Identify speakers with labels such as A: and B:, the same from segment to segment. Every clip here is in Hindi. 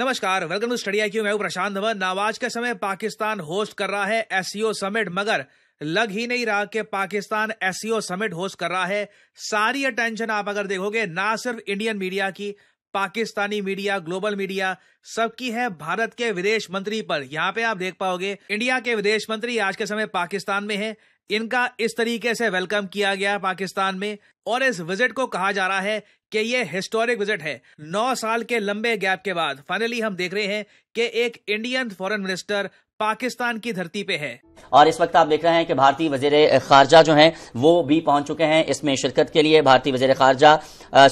A: नमस्कार वेलकम टू स्टडी आई मैं प्रशांत धवन नवाज के समय पाकिस्तान होस्ट कर रहा है एसईओ समिट e मगर लग ही नहीं रहा कि पाकिस्तान एसईओ समिट होस्ट कर रहा है सारी अटेंशन आप अगर देखोगे ना सिर्फ इंडियन मीडिया की पाकिस्तानी मीडिया ग्लोबल मीडिया सबकी है भारत के विदेश मंत्री पर यहाँ पे आप देख पाओगे इंडिया के विदेश मंत्री आज के समय पाकिस्तान में है इनका इस तरीके से वेलकम किया गया पाकिस्तान में और इस विजिट को कहा जा रहा है कि ये हिस्टोरिक विजिट है नौ साल के लंबे गैप के बाद फाइनली हम देख रहे हैं कि एक इंडियन फॉरेन मिनिस्टर पाकिस्तान की धरती पे है और इस वक्त आप देख रहे हैं कि भारतीय वजीर खारजा जो हैं वो भी पहुंच चुके हैं इसमें शिरकत के लिए भारतीय वजीर खारजा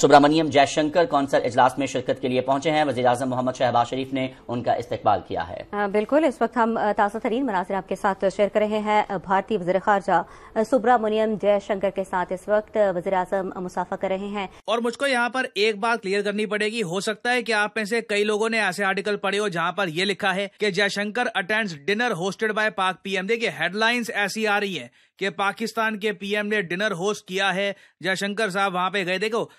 A: सुब्रमण्यम जयशंकर कौंसल इजलास में शिरकत के लिए पहुंचे हैं वजी अजम मोहम्मद शहबाज शरीफ ने उनका इस्तेबाल किया है आ, बिल्कुल इस वक्त हम ताज़ा तरीन मनाजिर आपके साथ शेयर कर रहे हैं भारतीय वजी खारजा सुब्रमण्यम जयशंकर के साथ इस वक्त वजी अजम मुसाफा कर रहे हैं और मुझको यहाँ पर एक बात क्लियर करनी पड़ेगी हो सकता है की आप में से कई लोगों ने ऐसे आर्टिकल पढ़े हो जहाँ पर यह लिखा है की Jaishankar attend dinner hosted by Pak PM देखिए हेडलाइंस ऐसी आ रही है कि पाकिस्तान के पीएम ने डिनर होस्ट किया है जयशंकर साहब वहां पे गए देखो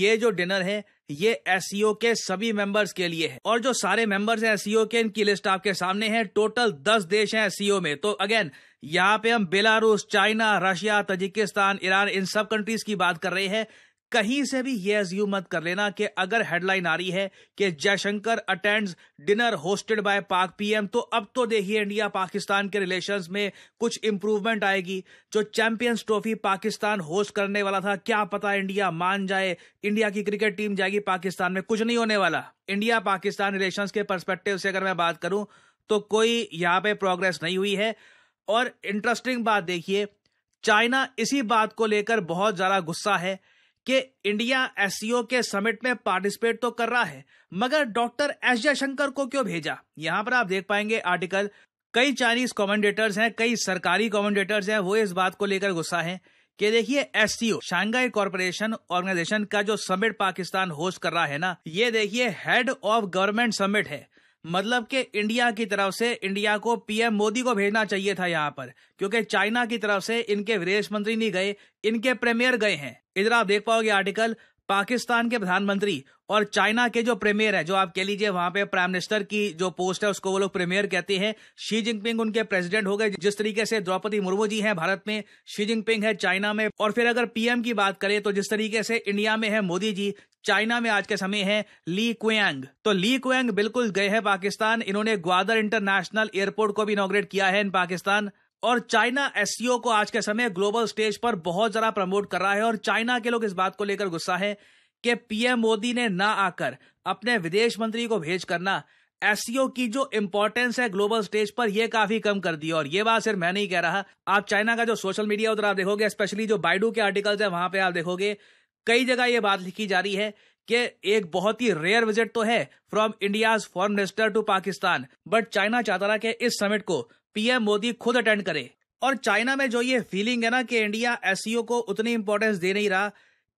A: ये जो डिनर है ये एस e के सभी मेंबर्स के लिए है और जो सारे मेंबर्स हैं एस e के इनकी लिस्ट आपके सामने है टोटल दस देश हैं एस e में तो अगेन यहाँ पे हम Belarus China Russia Tajikistan Iran इन सब कंट्रीज की बात कर रहे हैं कहीं से भी ये अज्यूम मत कर लेना कि अगर हेडलाइन आ रही है कि Jaishankar attends dinner hosted by Pak PM तो अब तो देखिए इंडिया पाकिस्तान के रिलेशंस में कुछ इंप्रूवमेंट आएगी जो चैंपियंस ट्रॉफी पाकिस्तान होस्ट करने वाला था क्या पता इंडिया मान जाए इंडिया की क्रिकेट टीम जाएगी पाकिस्तान में कुछ नहीं होने वाला इंडिया पाकिस्तान रिलेशन के परस्पेक्टिव से अगर मैं बात करूं तो कोई यहां पे प्रोग्रेस नहीं हुई है और इंटरेस्टिंग बात देखिए चाइना इसी बात को लेकर बहुत ज्यादा गुस्सा है कि इंडिया एस के समिट में पार्टिसिपेट तो कर रहा है मगर डॉक्टर एस जयशंकर को क्यों भेजा यहाँ पर आप देख पाएंगे आर्टिकल कई चाइनीज कमेंडेटर्स हैं कई सरकारी कमेंडेटर्स हैं वो इस बात को लेकर गुस्सा हैं कि देखिए एस शंघाई कॉरपोरेशन ऑर्गेनाइजेशन का जो समिट पाकिस्तान होस्ट कर रहा है ना ये देखिए हेड ऑफ गवर्नमेंट समिट है मतलब कि इंडिया की तरफ से इंडिया को पीएम मोदी को भेजना चाहिए था यहाँ पर क्योंकि चाइना की तरफ से इनके विदेश मंत्री नहीं गए इनके प्रीमियर गए हैं इधर आप देख पाओगे आर्टिकल पाकिस्तान के प्रधानमंत्री और चाइना के जो प्रीमियर है जो आप कह लीजिए वहां पे प्राइम मिनिस्टर की जो पोस्ट है उसको वो लोग प्रीमियर कहते हैं शी जिनपिंग उनके प्रेसिडेंट हो गए जिस तरीके से द्रौपदी मुर्मू जी हैं भारत में शी जिनपिंग है चाइना में और फिर अगर पीएम की बात करें तो जिस तरीके से इंडिया में है मोदी जी चाइना में आज के समय है ली क्वेंग तो ली क्वेंग बिल्कुल गए हैं पाकिस्तान इन्होंने ग्वादर इंटरनेशनल एयरपोर्ट को भी इनोग्रेट किया है इन पाकिस्तान और चाइना एस को आज के समय ग्लोबल स्टेज पर बहुत ज्यादा प्रमोट कर रहा है और चाइना के लोग इस बात को लेकर गुस्सा है कि पीएम मोदी ने ना आकर अपने विदेश मंत्री को भेज करना एस की जो इम्पोर्टेंस है ग्लोबल स्टेज पर यह काफी कम कर दी और ये बात सिर्फ मैं नहीं कह रहा आप चाइना का जो सोशल मीडिया उधर आप देखोगे स्पेशली जो बाइडू के आर्टिकल्स है वहां पे आप देखोगे कई जगह ये बात लिखी जा रही है कि एक बहुत ही रेयर विजिट तो है from India foreign minister to Pakistan but China चाहता रहा कि इस समिट को पीएम मोदी खुद अटेंड करे और चाइना में जो ये फीलिंग है ना कि इंडिया एस e को उतनी इंपॉर्टेंस दे नहीं रहा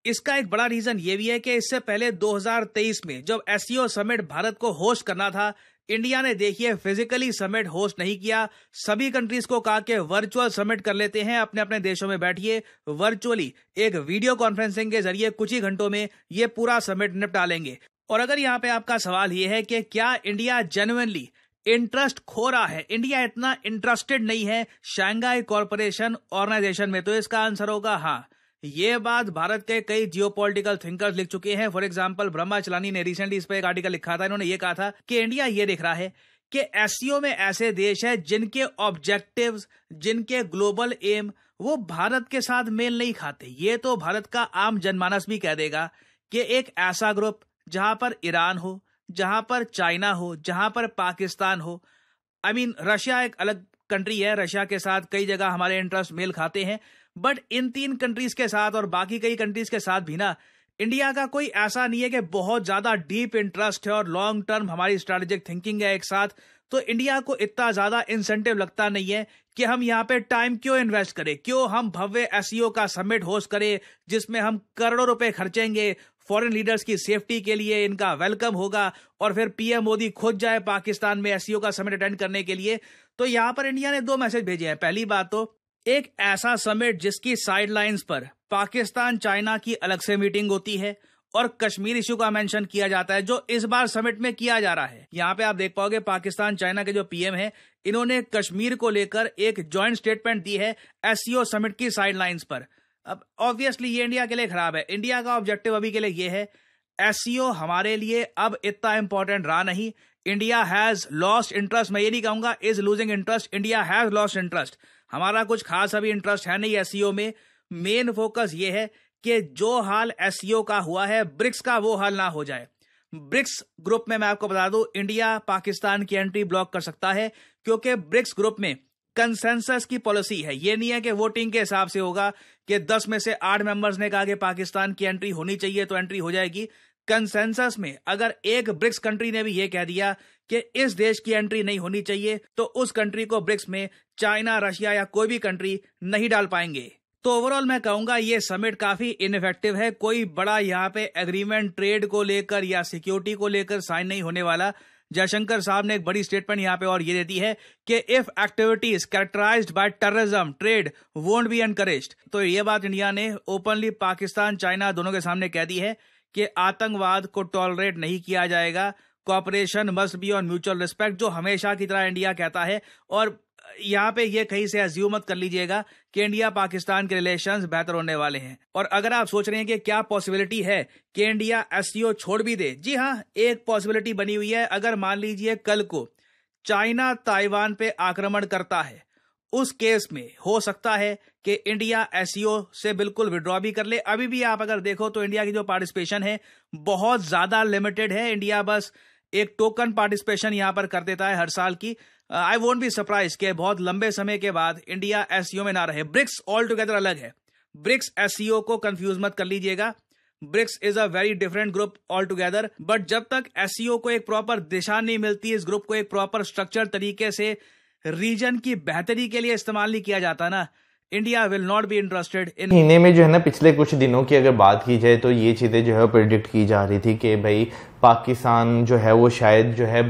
A: इसका एक बड़ा रीजन ये भी है कि इससे पहले 2023 में जब एस समिट e भारत को होस्ट करना था इंडिया ने देखिए फिजिकली समिट होस्ट नहीं किया सभी कंट्रीज को कहा कि वर्चुअल समिट कर लेते हैं अपने अपने देशों में बैठिए वर्चुअली एक वीडियो कॉन्फ्रेंसिंग के जरिए कुछ ही घंटों में ये पूरा समिट निपटा लेंगे और अगर यहाँ पे आपका सवाल ये है कि क्या इंडिया जेनुअनली इंटरेस्ट खो रहा है इंडिया इतना इंटरेस्टेड नहीं है शंघाई कॉरपोरेशन ऑर्गेनाइजेशन में तो इसका आंसर होगा हाँ ये बात भारत के कई जियोपॉलिटिकल थिंकर्स लिख चुके हैं फॉर एग्जाम्पल ब्रह्मा चलानी ने रिसेंटली इस पर एक आर्टिकल लिखा था इन्होंने ये कहा था कि इंडिया ये देख रहा है कि एस में ऐसे देश है जिनके ऑब्जेक्टिव जिनके ग्लोबल एम वो भारत के साथ मेल नहीं खाते ये तो भारत का आम जनमानस भी कह देगा कि एक ऐसा ग्रुप जहां पर ईरान हो जहां पर चाइना हो जहां पर पाकिस्तान हो I I mean mean, Russia एक अलग कंट्री है रशिया के साथ कई जगह हमारे इंटरेस्ट मेल खाते हैं बट इन तीन कंट्रीज के साथ और बाकी कई कंट्रीज के साथ भी ना इंडिया का कोई ऐसा नहीं है कि बहुत ज्यादा डीप इंटरेस्ट है और लॉन्ग टर्म हमारी स्ट्रेटेजिक थिंकिंग है एक साथ तो इंडिया को इतना ज्यादा इंसेंटिव लगता नहीं है कि हम यहाँ पे टाइम क्यों इन्वेस्ट करें क्यों हम भव्य एस e का समिट होस्ट करें जिसमें हम करोड़ों रुपए खर्चेंगे फॉरेन लीडर्स की सेफ्टी के लिए इनका वेलकम होगा और फिर पीएम मोदी खुद जाए पाकिस्तान में एस का समिट अटेंड करने के लिए तो यहां पर इंडिया ने दो मैसेज भेजे हैं पहली बात तो एक ऐसा समिट जिसकी साइडलाइंस पर पाकिस्तान चाइना की अलग से मीटिंग होती है और कश्मीर इश्यू का मेंशन किया जाता है जो इस बार समिट में किया जा रहा है यहाँ पे आप देख पाओगे पाकिस्तान चाइना के जो पीएम हैं इन्होंने कश्मीर को लेकर एक ज्वाइंट स्टेटमेंट दी है एस समिट की साइडलाइंस पर अब ऑब्वियसली ये इंडिया के लिए खराब है इंडिया का ऑब्जेक्टिव अभी के लिए ये है एस हमारे लिए अब इतना इंपॉर्टेंट रहा नहीं इंडिया हैज लॉस्ट इंटरेस्ट मैं ये नहीं कहूंगा is losing interest India has lost interest हमारा कुछ खास अभी इंटरेस्ट है नहीं एस में मेन फोकस ये है कि जो हाल एस का हुआ है ब्रिक्स का वो हाल ना हो जाए ब्रिक्स ग्रुप में मैं आपको बता दूं इंडिया पाकिस्तान की एंट्री ब्लॉक कर सकता है क्योंकि ब्रिक्स ग्रुप में कंसेंसस की पॉलिसी है ये नहीं है कि वोटिंग के हिसाब से होगा कि दस में से आठ मेंबर्स ने कहा कि पाकिस्तान की एंट्री होनी चाहिए तो एंट्री हो जाएगी कंसेंसस में अगर एक ब्रिक्स कंट्री ने भी ये कह दिया कि इस देश की एंट्री नहीं होनी चाहिए तो उस कंट्री को ब्रिक्स में चाइना रशिया या कोई भी कंट्री नहीं डाल पाएंगे तो ओवरऑल मैं कहूंगा ये समिट काफी इनफेक्टिव है कोई बड़ा यहाँ पे एग्रीमेंट ट्रेड को लेकर या सिक्योरिटी को लेकर साइन नहीं होने वाला जयशंकर साहब ने एक बड़ी स्टेटमेंट यहाँ पे और ये दे दी है कि if activities characterise by terrorism trade won't be encourage तो ये बात इंडिया ने ओपनली पाकिस्तान चाइना दोनों के सामने कह दी है कि आतंकवाद को टॉलरेट नहीं किया जाएगा cooperation must be on mutual respect जो हमेशा की तरह इंडिया कहता है और यहाँ पे ये कहीं से अज्यू मत कर लीजिएगा कि इंडिया पाकिस्तान के रिलेशन बेहतर होने वाले हैं और अगर आप सोच रहे हैं कि क्या पॉसिबिलिटी है कि इंडिया एस छोड़ भी दे जी हाँ एक पॉसिबिलिटी बनी हुई है अगर मान लीजिए कल को चाइना ताइवान पे आक्रमण करता है उस केस में हो सकता है कि इंडिया एस से बिल्कुल विड्रॉ भी कर ले अभी भी आप अगर देखो तो इंडिया की जो पार्टिसिपेशन है बहुत ज्यादा लिमिटेड है इंडिया बस एक टोकन पार्टिसिपेशन यहां पर कर देता है हर साल की आई वोंट बी सरप्राइज के बहुत लंबे समय के बाद इंडिया एस e में ना रहे ब्रिक्स ऑल टुगेदर अलग है ब्रिक्स एस e को कंफ्यूज मत कर लीजिएगा BRICS is a very different group all together but जब तक एस e को एक प्रॉपर दिशा नहीं मिलती इस ग्रुप को एक प्रॉपर स्ट्रक्चर तरीके से रीजन की बेहतरी के लिए इस्तेमाल नहीं किया जाता ना India will not be interested इन महीने
B: में जो है ना पिछले कुछ दिनों की अगर बात की जाए तो ये चीज़ें जो है प्रिडिक्ट की जा रही थी कि भाई पाकिस्तान जो है वो शायद जो है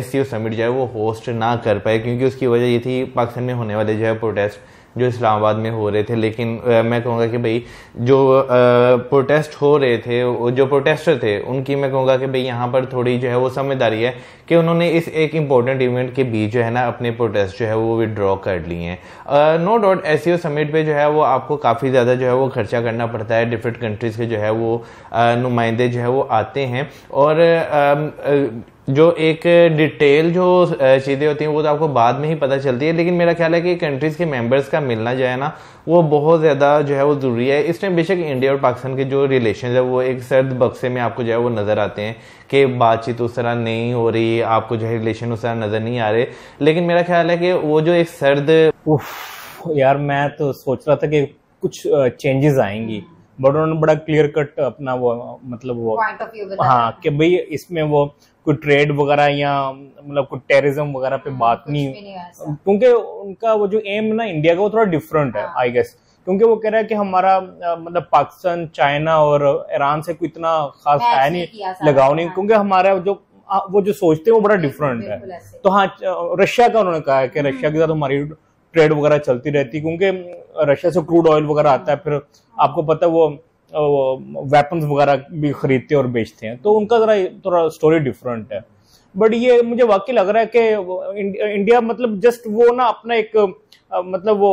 B: एस सी समिट जो है वो होस्ट ना कर पाए क्योंकि उसकी वजह ये थी पाकिस्तान में होने वाले जो है प्रोटेस्ट जो इस्लामाबाद में हो रहे थे लेकिन आ, मैं कहूँगा कि भाई जो आ, प्रोटेस्ट हो रहे थे जो प्रोटेस्टर थे उनकी मैं कहूँगा कि भाई यहाँ पर थोड़ी जो है वो समझदारी है कि उन्होंने इस एक इम्पोर्टेंट इवेंट के बीच जो है ना अपने प्रोटेस्ट जो है वो विदड्रॉ कर लिए हैं नो डाउट एस समिट पर जो है वो आपको काफ़ी ज़्यादा जो है वो खर्चा करना पड़ता है डिफरेंट कंट्रीज़ के जो है वो नुमाइंदे जो है वो आते हैं और जो एक डिटेल जो चीज़ें होती हैं वो तो आपको बाद में ही पता चलती है लेकिन मेरा ख्याल है कि कंट्रीज़ के मेंबर्स का मिलना जो है ना वो बहुत ज़्यादा जो है वो ज़रूरी है इस टाइम बेशक इंडिया और पाकिस्तान के जो रिलेशन है वो एक सर्द बक्से में आपको जो है वो नज़र आते हैं कि बातचीत उस तरह नहीं हो रही आपको जो है रिलेशन उस तरह नज़र नहीं आ रहे लेकिन मेरा ख्याल है कि वो जो एक सर्द यार मैं तो सोच रहा था कि कुछ चेंजेस आएंगी बट उन्होंने बड़ा क्लियर कट अपना वो
C: मतलब वो हाँ कि भाई इसमें वो कोई ट्रेड वगैरह या मतलब कोई टेररिज्म वगैरह पे हाँ, बात नहीं, क्योंकि उनका वो जो एम ना इंडिया का वो थोड़ा डिफरेंट है आई हाँ। गेस क्योंकि वो कह रहा है कि हमारा मतलब पाकिस्तान चाइना और ईरान से कोई इतना खास है नहीं लगाव नहीं क्योंकि हमारा जो वो जो सोचते हैं वो बड़ा डिफरेंट है तो हाँ रशिया का उन्होंने कहा है कि हम्म। रशिया के साथ हमारी ट्रेड वगैरह चलती रहती है क्योंकि रशिया से क्रूड ऑयल वगैरह आता है फिर हाँ। आपको पता है वो वेपन्स वगैरह भी खरीदते और बेचते हैं तो उनका ज़रा थोड़ा स्टोरी डिफरेंट है बट ये मुझे वाकई लग रहा है कि इंडिया मतलब जस्ट वो ना अपना एक मतलब वो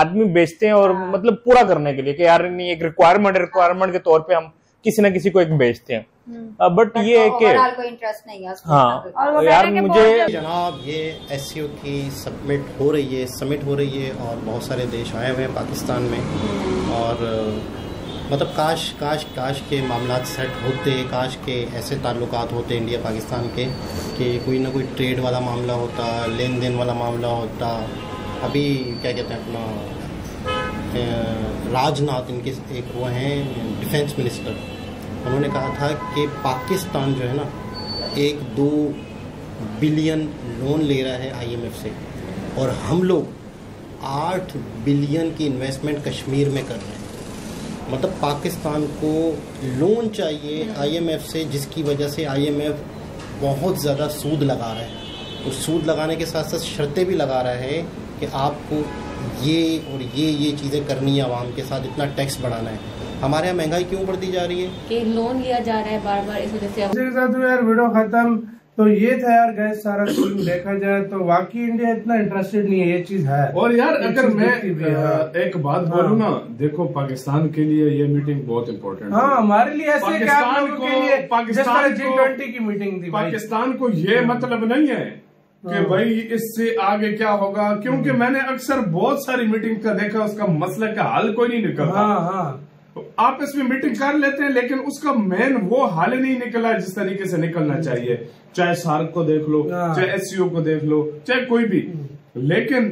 C: आदमी बेचते हैं और हाँ। मतलब पूरा करने के लिए कि यार नहीं एक रिक्वायरमेंट रिक्वायरमेंट के तौर पे हम किसी ना किसी को एक बेचते हैं
D: बट हम्म। ये है तो कि इंटरेस्ट नहीं है हाँ और यार मुझे जनाब ये एस की सबमिट हो रही है सबमिट हो रही है और बहुत सारे देश आए हुए हैं पाकिस्तान में हम्म। और मतलब काश काश काश के मामला सेट होते काश के ऐसे ताल्लुक होते इंडिया पाकिस्तान के कि कोई ना कोई ट्रेड वाला मामला होता लेन देन वाला मामला होता अभी क्या कहते हैं अपना राजनाथ इनके एक वो हैं डिफेंस मिनिस्टर उन्होंने कहा था कि पाकिस्तान जो है ना एक दो बिलियन लोन ले रहा है आईएमएफ से और हम लोग आठ बिलियन की इन्वेस्टमेंट कश्मीर में कर रहे हैं मतलब पाकिस्तान को लोन चाहिए आईएमएफ से जिसकी वजह से आईएमएफ बहुत ज़्यादा सूद लगा रहा है और सूद लगाने के साथ साथ शर्तें भी लगा रहा है कि आपको ये और ये ये चीज़ें करनी है आवाम के साथ इतना टैक्स बढ़ाना है हमारे यहाँ महंगाई क्यों बढ़ती जा रही है
B: कि लोन लिया जा रहा है बार बार इस वजह से तो ये था यार गए सारा सीन देखा जाए तो वाकई इंडिया इतना इंटरेस्टेड नहीं है ये चीज है और यार अगर मैं
C: एक बात हाँ। बोलूँ ना देखो पाकिस्तान के लिए ये मीटिंग बहुत इम्पोर्टेंट हाँ हमारे लिए ऐसे पाकिस्तान को के लिए पाकिस्तान जी ट्वेंटी की मीटिंग थी पाकिस्तान को ये हाँ। मतलब नहीं है कि हाँ। भाई इससे आगे क्या होगा क्योंकि हाँ। मैंने अक्सर बहुत सारी मीटिंग का देखा उसका मसले का हल कोई नहीं निकलता हाँ हाँ तो आप इसमें मीटिंग कर लेते हैं लेकिन उसका मेन वो हाल ही नहीं निकला जिस तरीके से निकलना हम्म। चाहिए चाहे सार्क को देख लो हाँ। चाहे एस को देख लो चाहे कोई भी हम्म। लेकिन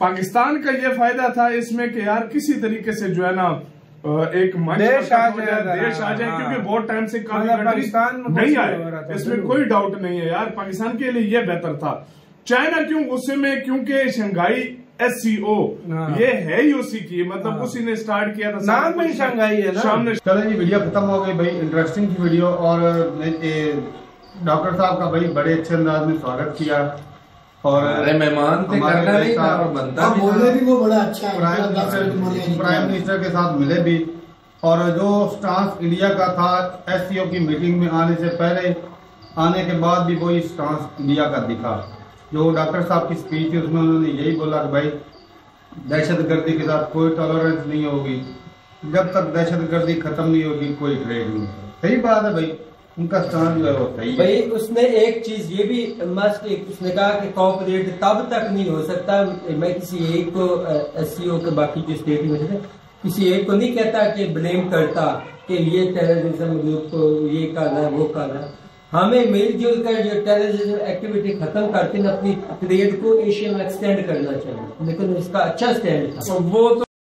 C: पाकिस्तान का ये फायदा था इसमें कि यार किसी तरीके से जो है ना एक देश आ जाए देश आ जाए हाँ। क्योंकि बहुत टाइम से काफी मतलब पाकिस्तान नहीं आए इसमें कोई डाउट नहीं है यार पाकिस्तान के लिए यह बेहतर था चाइना क्यों गुस्से में क्योंकि शंघाई एस सी ओ ये है उसी की मतलब हाँ। उसी ने स्टार्ट किया था नाम में शंघाई है ना सामने
D: चलो जी वीडियो खत्म हो गई भाई इंटरेस्टिंग की वीडियो और डॉक्टर साहब का भाई बड़े अच्छे अंदाज में स्वागत किया और अरे मेहमान थे करना नहीं था और बनता भी बोलने भी वो बड़ा अच्छा है प्राइम मिनिस्टर के साथ मिले भी और जो स्टांस इंडिया का था एससीओ की मीटिंग में आने से पहले आने के बाद भी वो स्टांस इंडिया का दिखा जो डॉक्टर साहब की स्पीच थी उसमें उन्होंने यही बोला कि भाई दहशत गर्दी के साथ कोई टॉलरेंस नहीं होगी जब तक दहशत गर्दी खत्म नहीं होगी कोई ट्रेड नहीं सही बात है भाई उनका स्थान जो है वो सही भाई उसने एक चीज ये भी मस्ट उसने कहा कि कॉपरेट तब तक नहीं हो सकता मैं किसी एक को एस के बाकी जो स्टेट में किसी एक को नहीं कहता कि ब्लेम करता कि ये टेररिज्म ग्रुप को ये करना है वो करना है हमें मिलजुल कर जो टेररिज्म एक्टिविटी खत्म
A: करके अपनी ट्रेड को एशिया में एक्सटेंड करना चाहिए लेकिन उसका अच्छा स्टैंड था तो वो तो